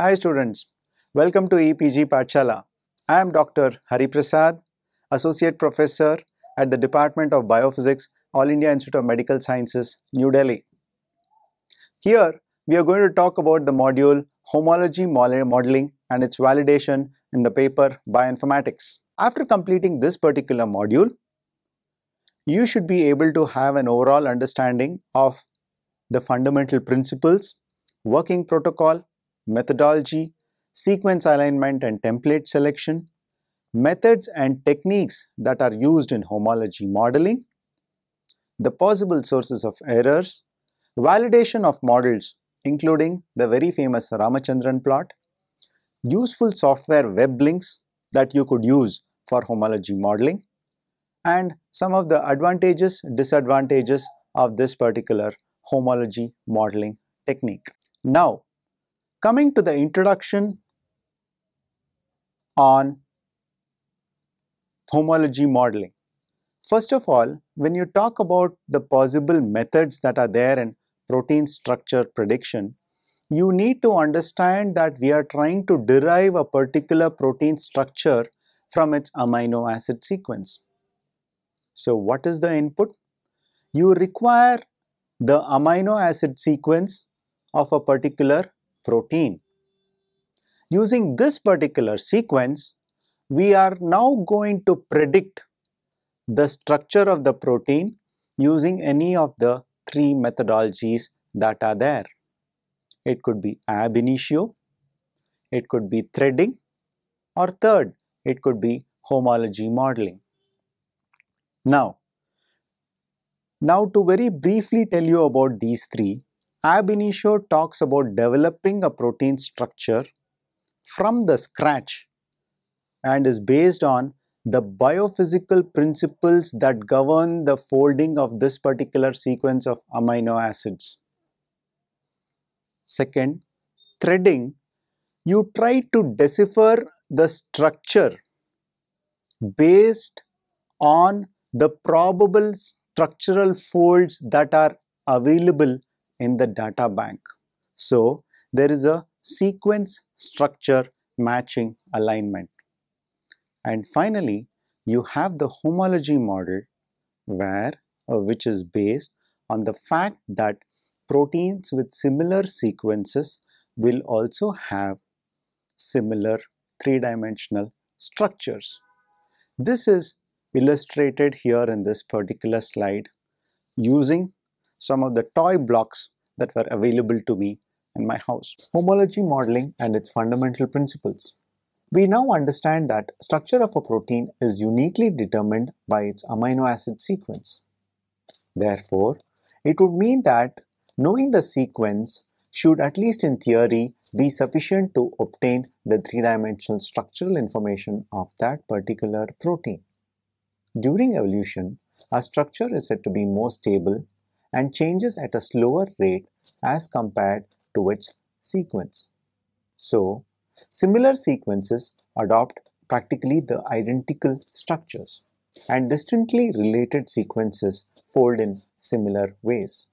Hi students, welcome to EPG Patshala. I am Dr. Hari Prasad, Associate Professor at the Department of Biophysics, All India Institute of Medical Sciences, New Delhi. Here, we are going to talk about the module Homology Modeling and its validation in the paper Bioinformatics. After completing this particular module, you should be able to have an overall understanding of the fundamental principles, working protocol, methodology, sequence alignment and template selection, methods and techniques that are used in homology modeling, the possible sources of errors, validation of models including the very famous Ramachandran plot, useful software web links that you could use for homology modeling, and some of the advantages, disadvantages of this particular homology modeling technique. Now, Coming to the introduction on homology modeling. First of all, when you talk about the possible methods that are there in protein structure prediction, you need to understand that we are trying to derive a particular protein structure from its amino acid sequence. So what is the input? You require the amino acid sequence of a particular protein. Using this particular sequence, we are now going to predict the structure of the protein using any of the three methodologies that are there. It could be ab initio, it could be threading, or third, it could be homology modeling. Now, now to very briefly tell you about these three, Ab initio talks about developing a protein structure from the scratch and is based on the biophysical principles that govern the folding of this particular sequence of amino acids. Second, threading, you try to decipher the structure based on the probable structural folds that are available in the data bank. So there is a sequence structure matching alignment. And finally, you have the homology model where uh, which is based on the fact that proteins with similar sequences will also have similar three-dimensional structures. This is illustrated here in this particular slide using some of the toy blocks that were available to me in my house. Homology modeling and its fundamental principles. We now understand that structure of a protein is uniquely determined by its amino acid sequence. Therefore, it would mean that knowing the sequence should at least in theory be sufficient to obtain the three-dimensional structural information of that particular protein. During evolution, a structure is said to be more stable and changes at a slower rate as compared to its sequence. So, similar sequences adopt practically the identical structures and distantly related sequences fold in similar ways.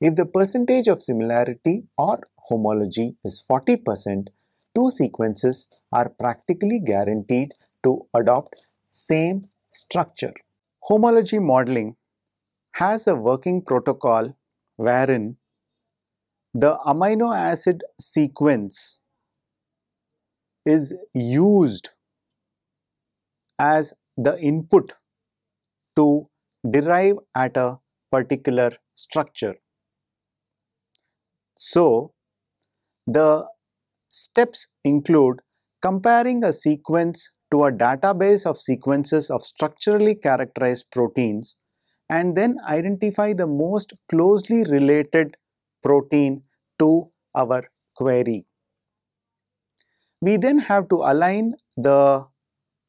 If the percentage of similarity or homology is 40%, two sequences are practically guaranteed to adopt same structure. Homology modeling has a working protocol wherein the amino acid sequence is used as the input to derive at a particular structure. So, the steps include comparing a sequence to a database of sequences of structurally characterized proteins and then identify the most closely related protein to our query. We then have to align the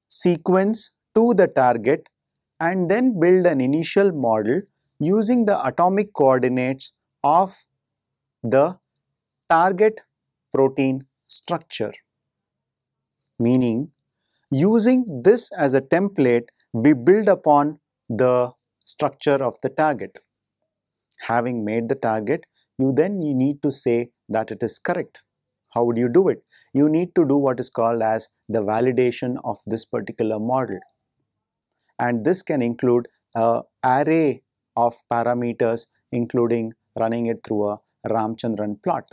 sequence to the target and then build an initial model using the atomic coordinates of the target protein structure. Meaning, using this as a template, we build upon the structure of the target. Having made the target, you then you need to say that it is correct. How would you do it? You need to do what is called as the validation of this particular model. And this can include an array of parameters including running it through a Ramchandran plot.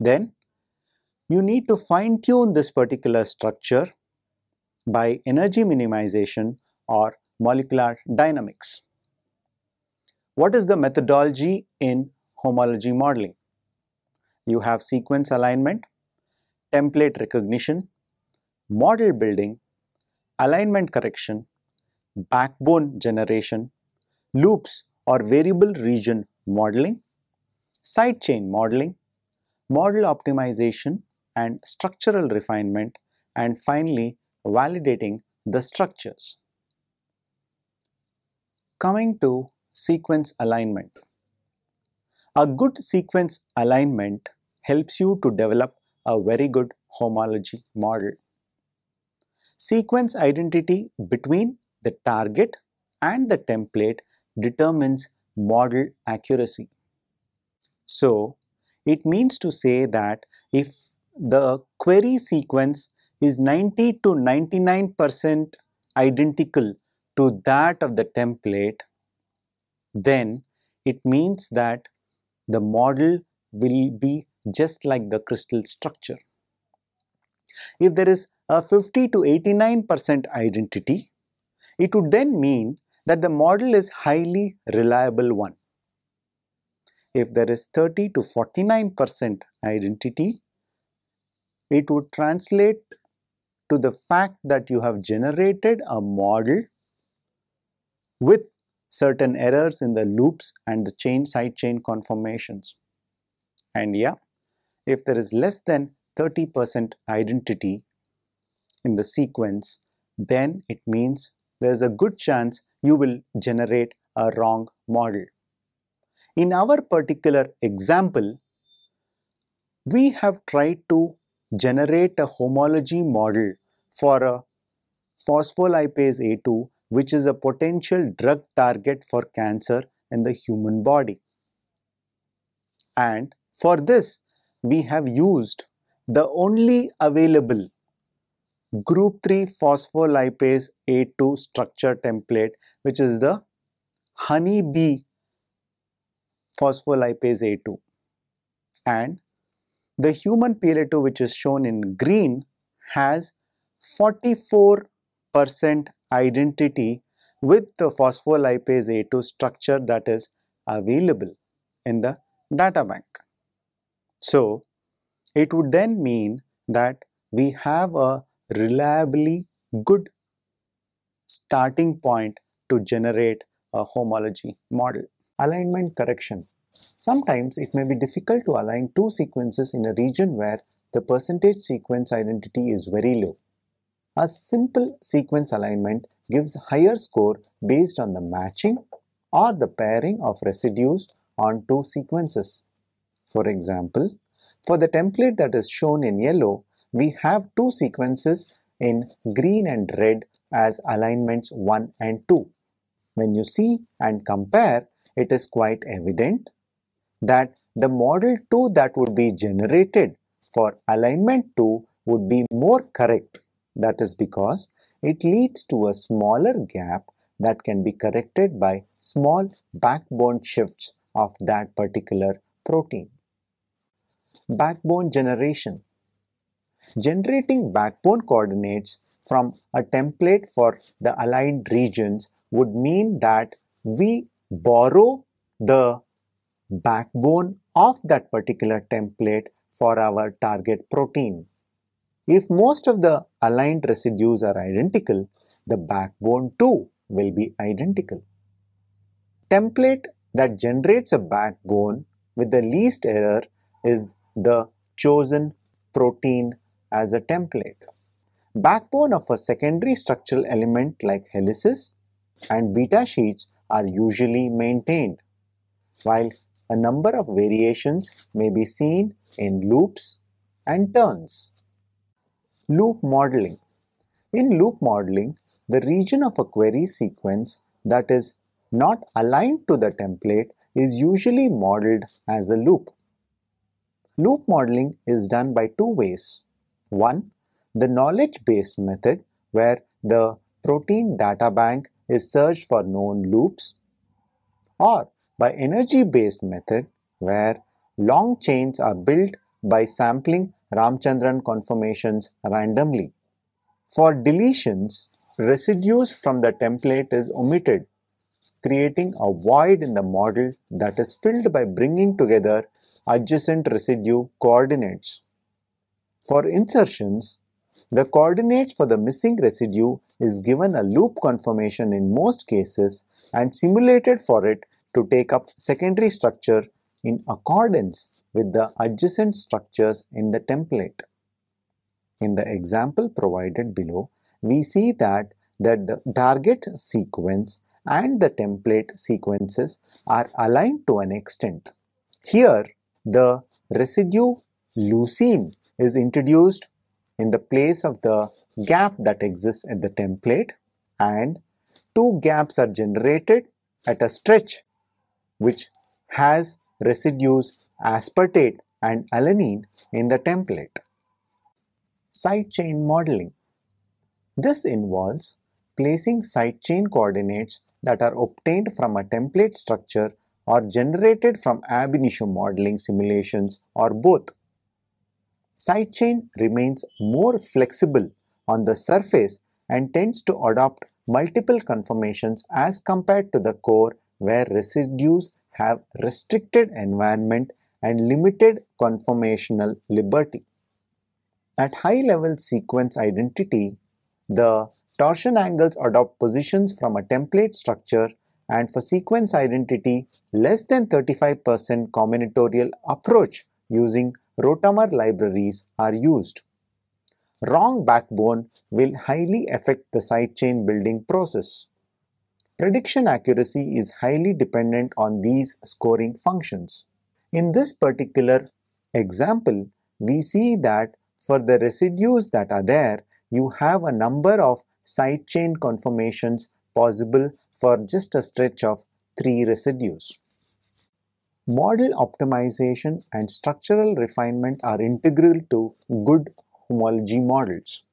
Then you need to fine tune this particular structure by energy minimization or molecular dynamics. What is the methodology in homology modeling? You have sequence alignment, template recognition, model building, alignment correction, backbone generation, loops or variable region modeling, sidechain modeling, model optimization and structural refinement, and finally validating the structures. Coming to sequence alignment. A good sequence alignment helps you to develop a very good homology model. Sequence identity between the target and the template determines model accuracy. So, it means to say that if the query sequence is 90 to 99% identical to that of the template, then it means that the model will be just like the crystal structure. If there is a 50 to 89% identity, it would then mean that the model is highly reliable one. If there is 30 to 49% identity, it would translate to the fact that you have generated a model with certain errors in the loops and the chain side chain conformations. And yeah, if there is less than 30% identity in the sequence, then it means there's a good chance you will generate a wrong model. In our particular example, we have tried to generate a homology model for a phospholipase A2 which is a potential drug target for cancer in the human body. And for this, we have used the only available group 3 phospholipase A2 structure template, which is the honeybee phospholipase A2. And the human PLA2, which is shown in green, has 44% identity with the phospholipase A2 structure that is available in the data bank. So, it would then mean that we have a reliably good starting point to generate a homology model. Alignment correction. Sometimes it may be difficult to align two sequences in a region where the percentage sequence identity is very low. A simple sequence alignment gives higher score based on the matching or the pairing of residues on two sequences. For example, for the template that is shown in yellow, we have two sequences in green and red as alignments 1 and 2. When you see and compare, it is quite evident that the model 2 that would be generated for alignment 2 would be more correct that is because it leads to a smaller gap that can be corrected by small backbone shifts of that particular protein. Backbone generation. Generating backbone coordinates from a template for the aligned regions would mean that we borrow the backbone of that particular template for our target protein. If most of the aligned residues are identical, the backbone too will be identical. Template that generates a backbone with the least error is the chosen protein as a template. Backbone of a secondary structural element like helices and beta sheets are usually maintained, while a number of variations may be seen in loops and turns. Loop modeling. In loop modeling, the region of a query sequence that is not aligned to the template is usually modeled as a loop. Loop modeling is done by two ways. One, the knowledge-based method where the protein data bank is searched for known loops or by energy-based method where long chains are built by sampling Ramchandran conformations randomly. For deletions, residues from the template is omitted, creating a void in the model that is filled by bringing together adjacent residue coordinates. For insertions, the coordinates for the missing residue is given a loop conformation in most cases and simulated for it to take up secondary structure in accordance with the adjacent structures in the template. In the example provided below, we see that, that the target sequence and the template sequences are aligned to an extent. Here, the residue leucine is introduced in the place of the gap that exists at the template and two gaps are generated at a stretch which has residues aspartate and alanine in the template. Side chain modeling. This involves placing side chain coordinates that are obtained from a template structure or generated from ab initio modeling simulations or both. Side chain remains more flexible on the surface and tends to adopt multiple conformations as compared to the core where residues have restricted environment and limited conformational liberty. At high-level sequence identity, the torsion angles adopt positions from a template structure and for sequence identity, less than 35% combinatorial approach using rotamer libraries are used. Wrong backbone will highly affect the sidechain building process. Prediction accuracy is highly dependent on these scoring functions. In this particular example, we see that for the residues that are there, you have a number of side chain conformations possible for just a stretch of three residues. Model optimization and structural refinement are integral to good homology models.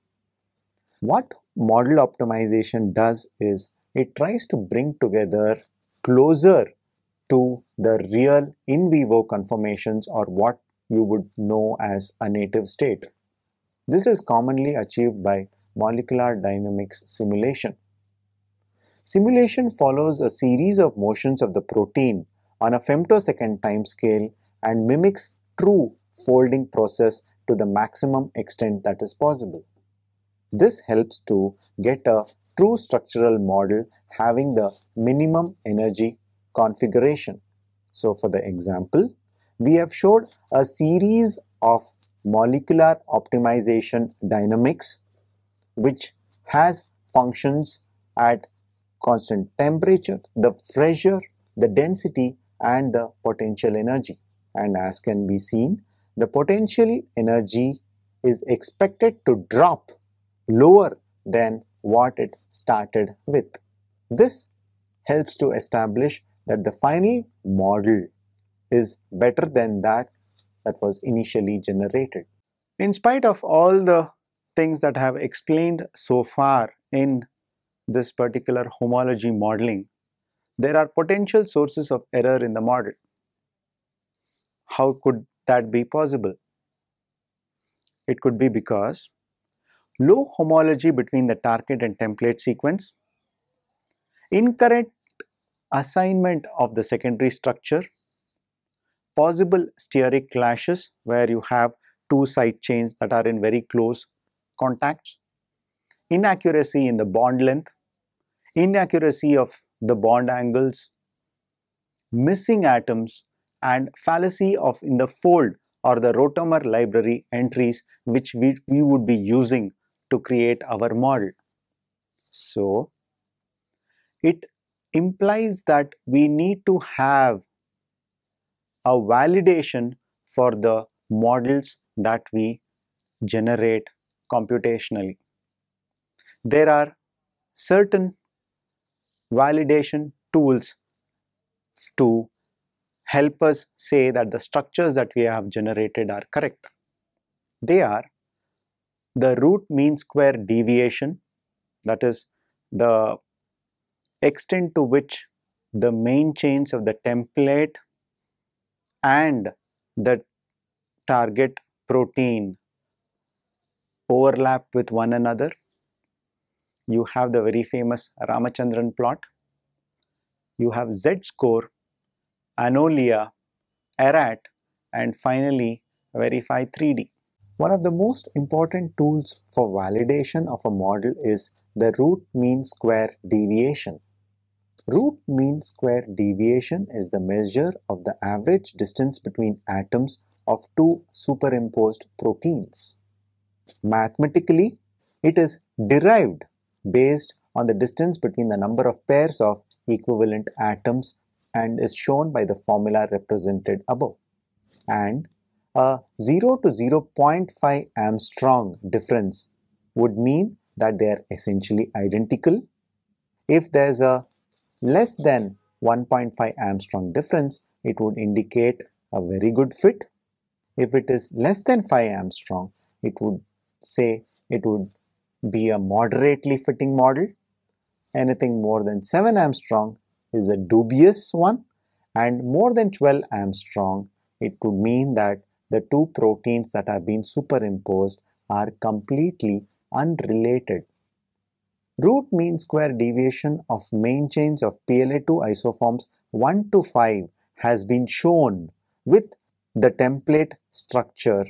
What model optimization does is it tries to bring together closer to the real in vivo conformations or what you would know as a native state. This is commonly achieved by molecular dynamics simulation. Simulation follows a series of motions of the protein on a femtosecond time scale and mimics true folding process to the maximum extent that is possible. This helps to get a true structural model having the minimum energy configuration. So for the example, we have showed a series of molecular optimization dynamics which has functions at constant temperature, the pressure, the density and the potential energy. And as can be seen, the potential energy is expected to drop lower than what it started with. This helps to establish that the final model is better than that that was initially generated. In spite of all the things that I have explained so far in this particular homology modeling, there are potential sources of error in the model. How could that be possible? It could be because low homology between the target and template sequence, incorrect assignment of the secondary structure, possible steric clashes where you have two side chains that are in very close contacts, inaccuracy in the bond length, inaccuracy of the bond angles, missing atoms and fallacy of in the fold or the rotamer library entries which we, we would be using to create our model. So, it implies that we need to have a validation for the models that we generate computationally. There are certain validation tools to help us say that the structures that we have generated are correct. They are the root mean square deviation, that is the extent to which the main chains of the template and the target protein overlap with one another. You have the very famous Ramachandran plot. You have Z-score, Anolia, ERAT, and finally Verify 3D. One of the most important tools for validation of a model is the root mean square deviation. Root mean square deviation is the measure of the average distance between atoms of two superimposed proteins. Mathematically, it is derived based on the distance between the number of pairs of equivalent atoms and is shown by the formula represented above. And a 0 to 0.5 Armstrong difference would mean that they are essentially identical. If there's a less than 1.5 Armstrong difference, it would indicate a very good fit. If it is less than 5 Armstrong, it would say it would be a moderately fitting model. Anything more than 7 Armstrong is a dubious one and more than 12 Armstrong, it would mean that the two proteins that have been superimposed are completely unrelated Root mean square deviation of main change of PLA2 isoforms 1 to 5 has been shown with the template structure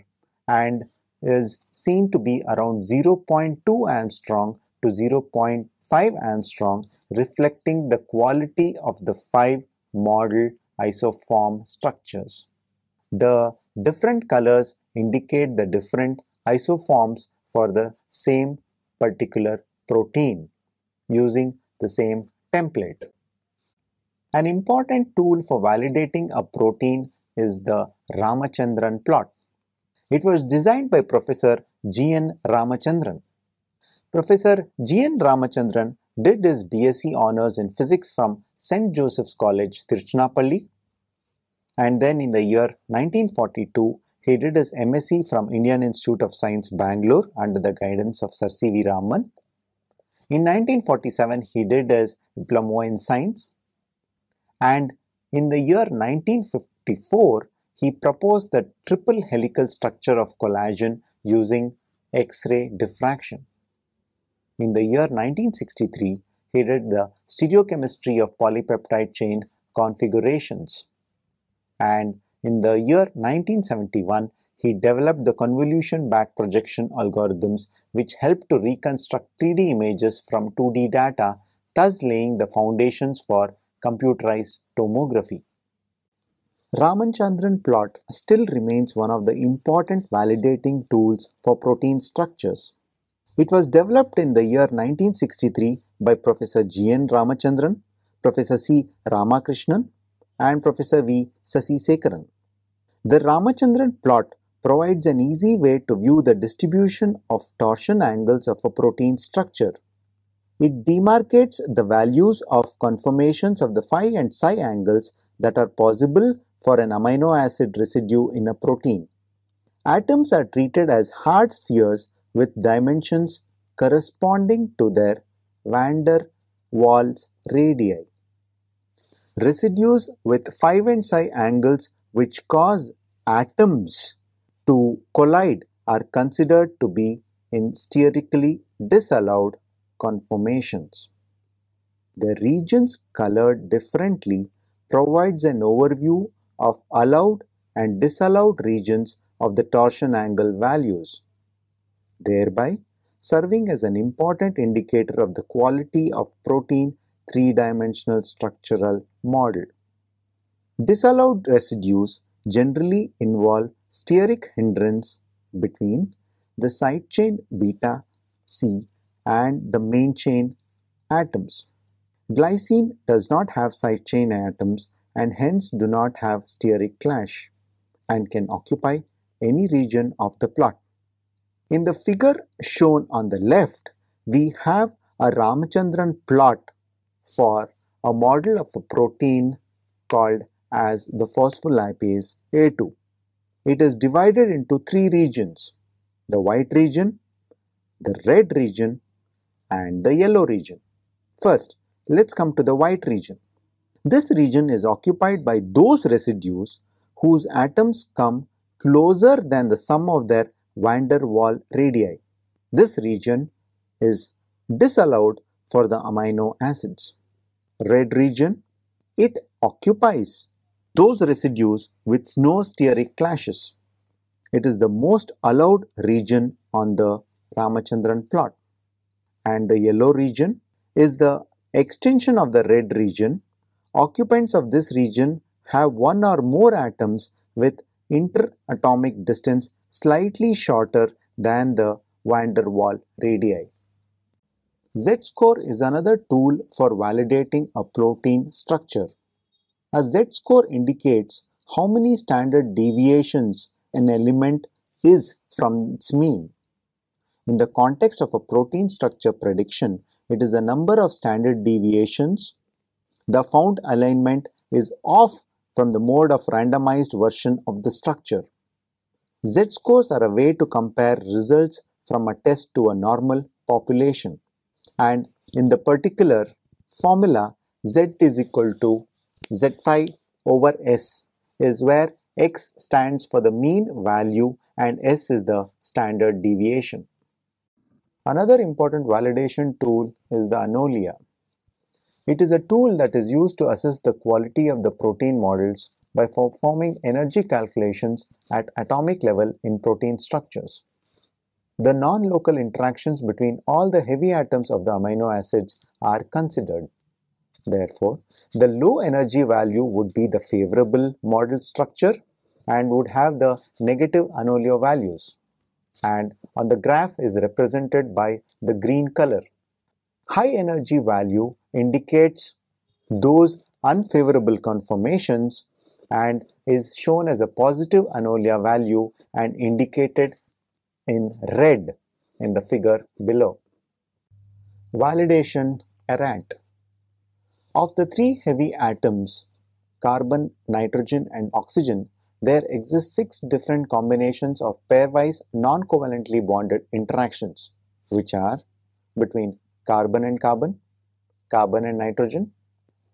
and is seen to be around 0.2 Armstrong to 0.5 Armstrong reflecting the quality of the 5 model isoform structures. The different colors indicate the different isoforms for the same particular protein using the same template. An important tool for validating a protein is the Ramachandran plot. It was designed by Professor G.N. Ramachandran. Professor G.N. Ramachandran did his BSc honors in physics from St. Joseph's College, Tiruchirappalli. And then in the year 1942, he did his MSc from Indian Institute of Science, Bangalore under the guidance of Sir C.V. Raman. In 1947, he did his diploma in science, and in the year 1954, he proposed the triple helical structure of collagen using X-ray diffraction. In the year 1963, he did the stereochemistry of polypeptide chain configurations. And in the year 1971, he developed the convolution back projection algorithms which helped to reconstruct 3D images from 2D data, thus laying the foundations for computerized tomography. Ramanchandran plot still remains one of the important validating tools for protein structures. It was developed in the year 1963 by Professor G. N. Ramachandran, Professor C. Ramakrishnan, and Professor V. Sekaran. The Ramachandran plot provides an easy way to view the distribution of torsion angles of a protein structure. It demarcates the values of conformations of the phi and psi angles that are possible for an amino acid residue in a protein. Atoms are treated as hard spheres with dimensions corresponding to their van der Waals radii. Residues with phi and psi angles which cause atoms to collide are considered to be in sterically disallowed conformations. The regions colored differently provides an overview of allowed and disallowed regions of the torsion angle values, thereby serving as an important indicator of the quality of protein three-dimensional structural model. Disallowed residues generally involve steric hindrance between the side chain beta C and the main chain atoms. Glycine does not have side chain atoms and hence do not have steric clash and can occupy any region of the plot. In the figure shown on the left, we have a Ramachandran plot for a model of a protein called as the phospholipase A2 it is divided into three regions the white region, the red region, and the yellow region. First, let's come to the white region. This region is occupied by those residues whose atoms come closer than the sum of their van der Waal radii. This region is disallowed for the amino acids. Red region, it occupies those residues with snow steric clashes. It is the most allowed region on the Ramachandran plot. And the yellow region is the extension of the red region. Occupants of this region have one or more atoms with interatomic distance slightly shorter than the van der Waal radii. Z-score is another tool for validating a protein structure. A z-score indicates how many standard deviations an element is from its mean. In the context of a protein structure prediction, it is the number of standard deviations the found alignment is off from the mode of randomized version of the structure. Z-scores are a way to compare results from a test to a normal population. And in the particular formula, Z is equal to z 5 over s is where x stands for the mean value and s is the standard deviation. Another important validation tool is the Anolia. It is a tool that is used to assess the quality of the protein models by performing energy calculations at atomic level in protein structures. The non-local interactions between all the heavy atoms of the amino acids are considered. Therefore, the low energy value would be the favorable model structure and would have the negative Anolia values. And on the graph is represented by the green color. High energy value indicates those unfavorable conformations and is shown as a positive Anolia value and indicated in red in the figure below. Validation errant. Of the three heavy atoms, carbon, nitrogen, and oxygen, there exist six different combinations of pairwise non-covalently bonded interactions, which are between carbon and carbon, carbon and nitrogen,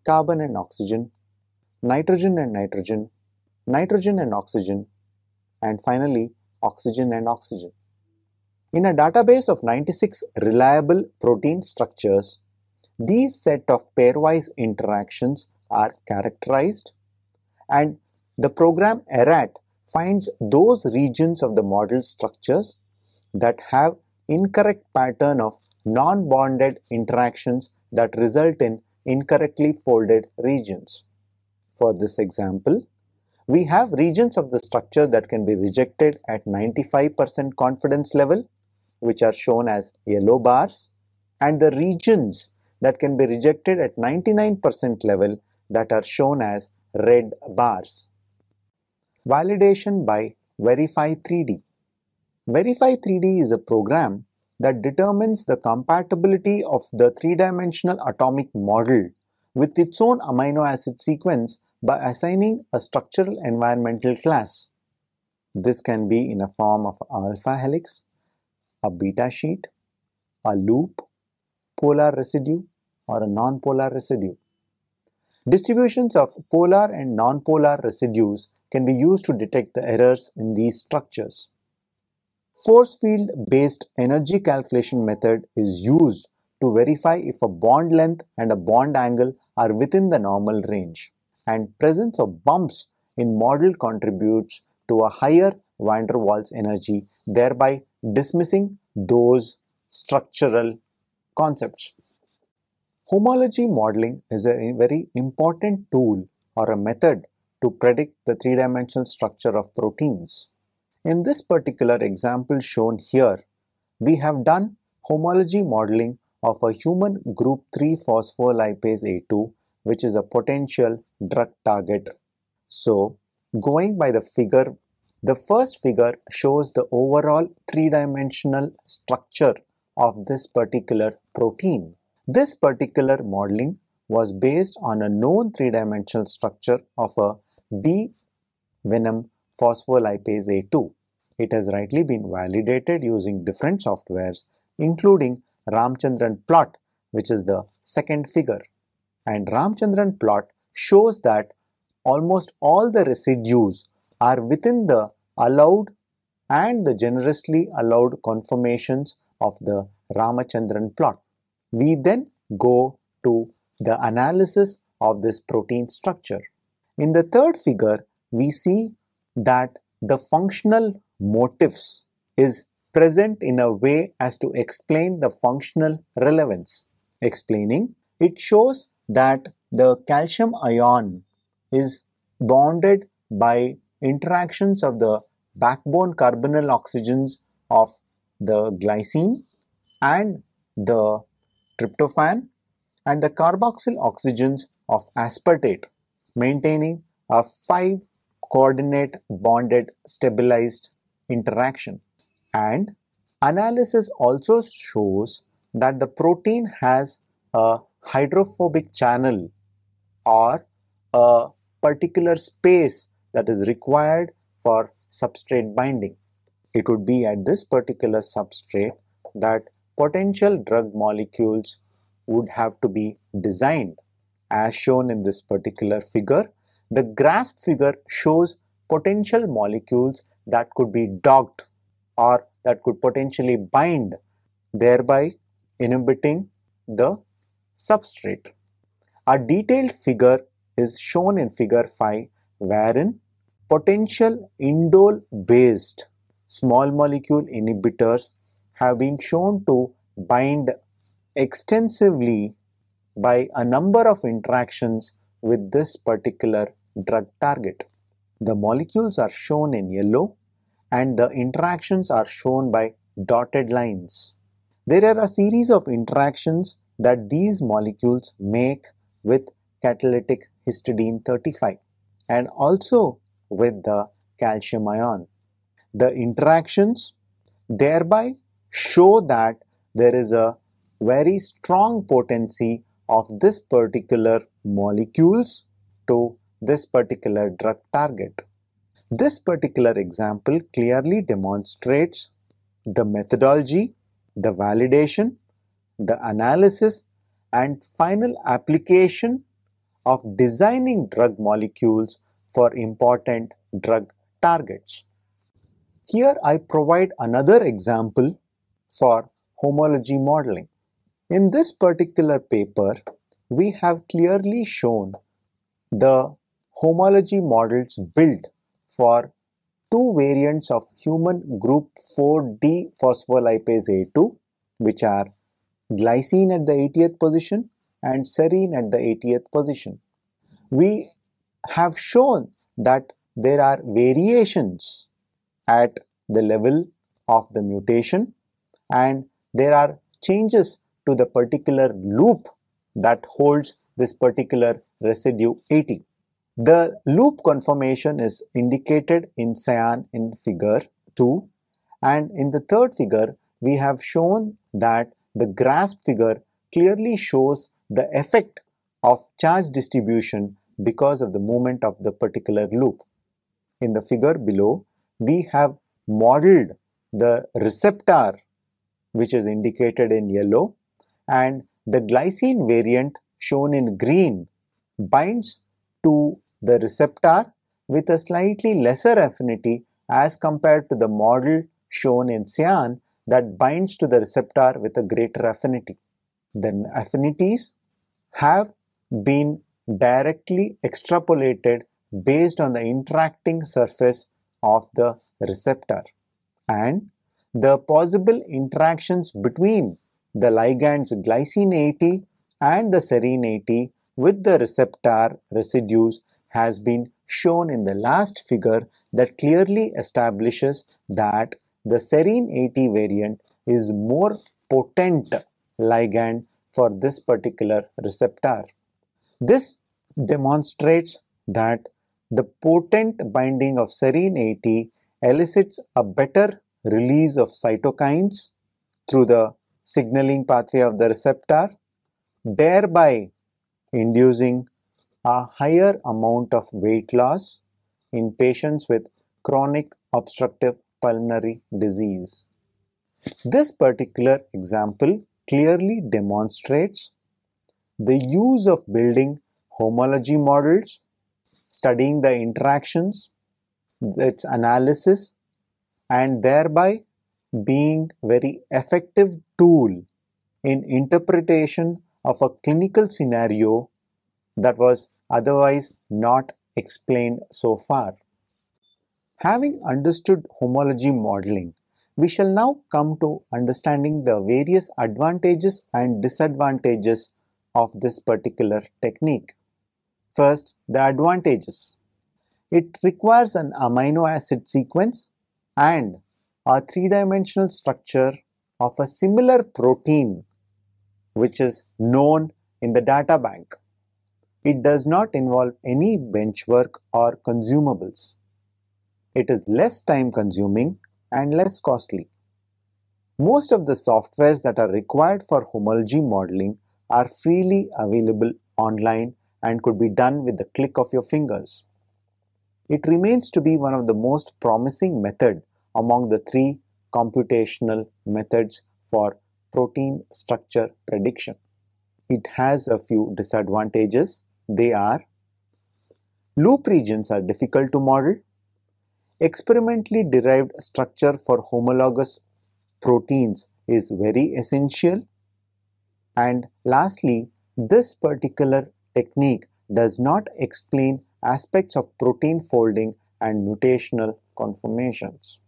carbon and oxygen, nitrogen and nitrogen, nitrogen and oxygen, and finally oxygen and oxygen. In a database of 96 reliable protein structures, these set of pairwise interactions are characterized and the program ERAT finds those regions of the model structures that have incorrect pattern of non-bonded interactions that result in incorrectly folded regions. For this example, we have regions of the structure that can be rejected at 95% confidence level, which are shown as yellow bars, and the regions that can be rejected at 99% level that are shown as red bars. Validation by Verify 3D Verify 3D is a program that determines the compatibility of the three-dimensional atomic model with its own amino acid sequence by assigning a structural environmental class. This can be in a form of alpha helix, a beta sheet, a loop, polar residue or a non-polar residue. Distributions of polar and non-polar residues can be used to detect the errors in these structures. Force field based energy calculation method is used to verify if a bond length and a bond angle are within the normal range and presence of bumps in model contributes to a higher van der Waals energy thereby dismissing those structural concepts. Homology modeling is a very important tool or a method to predict the three-dimensional structure of proteins. In this particular example shown here, we have done homology modeling of a human group 3 phospholipase A2 which is a potential drug target. So going by the figure, the first figure shows the overall three-dimensional structure of this particular protein. This particular modeling was based on a known three-dimensional structure of a B venom phospholipase A2. It has rightly been validated using different softwares including Ramchandran plot which is the second figure. And Ramchandran plot shows that almost all the residues are within the allowed and the generously allowed conformations of the Ramachandran plot. We then go to the analysis of this protein structure. In the third figure, we see that the functional motifs is present in a way as to explain the functional relevance. Explaining, it shows that the calcium ion is bonded by interactions of the backbone carbonyl oxygens of the glycine and the tryptophan and the carboxyl oxygens of aspartate maintaining a five coordinate bonded stabilized interaction and analysis also shows that the protein has a hydrophobic channel or a particular space that is required for substrate binding it would be at this particular substrate that potential drug molecules would have to be designed as shown in this particular figure. The grasp figure shows potential molecules that could be docked or that could potentially bind thereby inhibiting the substrate. A detailed figure is shown in figure 5 wherein potential indole based small molecule inhibitors have been shown to bind extensively by a number of interactions with this particular drug target. The molecules are shown in yellow and the interactions are shown by dotted lines. There are a series of interactions that these molecules make with catalytic histidine 35 and also with the calcium ion the interactions, thereby show that there is a very strong potency of this particular molecules to this particular drug target. This particular example clearly demonstrates the methodology, the validation, the analysis and final application of designing drug molecules for important drug targets. Here I provide another example for homology modeling. In this particular paper, we have clearly shown the homology models built for two variants of human group 4D phospholipase A2 which are glycine at the 80th position and serine at the 80th position. We have shown that there are variations at the level of the mutation and there are changes to the particular loop that holds this particular residue 80. The loop conformation is indicated in cyan in figure 2 and in the third figure we have shown that the grasp figure clearly shows the effect of charge distribution because of the movement of the particular loop. In the figure below we have modeled the receptor which is indicated in yellow and the glycine variant shown in green binds to the receptor with a slightly lesser affinity as compared to the model shown in cyan that binds to the receptor with a greater affinity. Then affinities have been directly extrapolated based on the interacting surface of the receptor and the possible interactions between the ligands glycine 80 and the serine 80 with the receptor residues has been shown in the last figure that clearly establishes that the serine 80 variant is more potent ligand for this particular receptor. This demonstrates that the potent binding of serine AT elicits a better release of cytokines through the signaling pathway of the receptor, thereby inducing a higher amount of weight loss in patients with chronic obstructive pulmonary disease. This particular example clearly demonstrates the use of building homology models studying the interactions, its analysis, and thereby being very effective tool in interpretation of a clinical scenario that was otherwise not explained so far. Having understood homology modeling, we shall now come to understanding the various advantages and disadvantages of this particular technique. First, the advantages. It requires an amino acid sequence and a three-dimensional structure of a similar protein which is known in the data bank. It does not involve any benchwork or consumables. It is less time consuming and less costly. Most of the softwares that are required for homology modeling are freely available online and could be done with the click of your fingers. It remains to be one of the most promising method among the three computational methods for protein structure prediction. It has a few disadvantages. They are loop regions are difficult to model, experimentally derived structure for homologous proteins is very essential, and lastly, this particular technique does not explain aspects of protein folding and mutational conformations.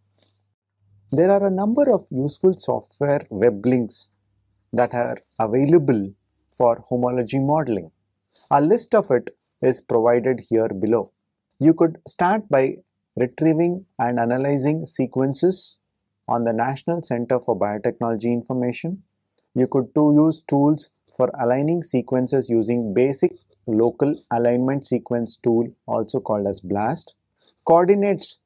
There are a number of useful software web links that are available for homology modeling. A list of it is provided here below. You could start by retrieving and analyzing sequences on the National Center for Biotechnology Information. You could too use tools for aligning sequences using basic local alignment sequence tool also called as BLAST. Coordinates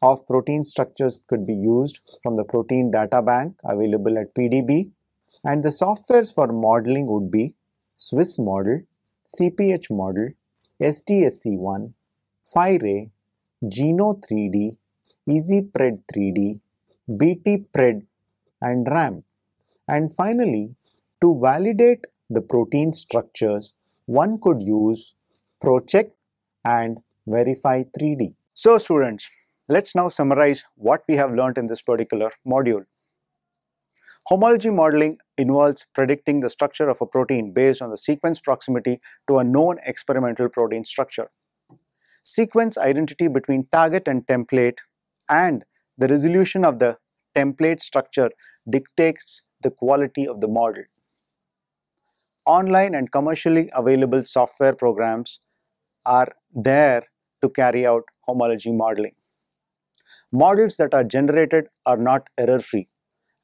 of protein structures could be used from the protein data bank available at PDB and the softwares for modeling would be Swiss model, CPH model, STSC1, FIRE, Geno 3D, EasyPred 3D, BTPred and RAM. And finally, to validate the protein structures, one could use ProCheck and Verify 3D. So students, let's now summarize what we have learned in this particular module. Homology modeling involves predicting the structure of a protein based on the sequence proximity to a known experimental protein structure. Sequence identity between target and template and the resolution of the template structure dictates the quality of the model online and commercially available software programs are there to carry out homology modeling. Models that are generated are not error-free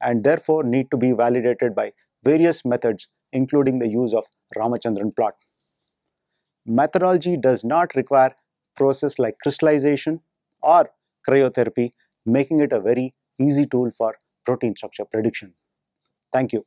and therefore need to be validated by various methods including the use of Ramachandran plot. Methodology does not require process like crystallization or cryotherapy making it a very easy tool for protein structure prediction. Thank you.